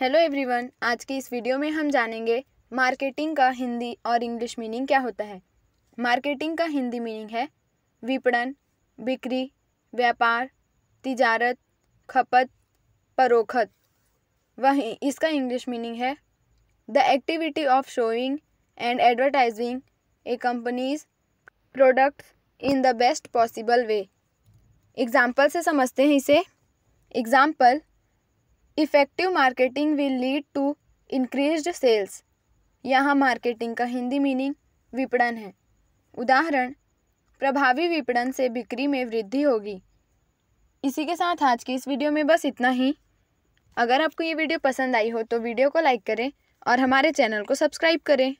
hello everyone आज की इस वीडियो में हम जानेंगे मार्केटिंग का हिंदी और इंग्लिश मीनिंग क्या होता है मार्केटिंग का हिंदी मीनिंग है विपणन बिक्री व्यापार तिजारत खपत परोखत वहीं इसका इंग्लिश मीनिंग है the activity of showing and advertising a company's products in the best possible way example से समझते हैं इसे example effective marketing will lead to increase sales यहाँ मार्केटिंग का हिंदी मीनिंग विपणन है उदाहरण प्रभावी विपणन से बिक्री में वृद्धि होगी इसी के साथ आज की इस वीडियो में बस इतना ही अगर आपको ये वीडियो पसंद आई हो तो वीडियो को लाइक करें और हमारे चैनल को सब्सक्राइब करें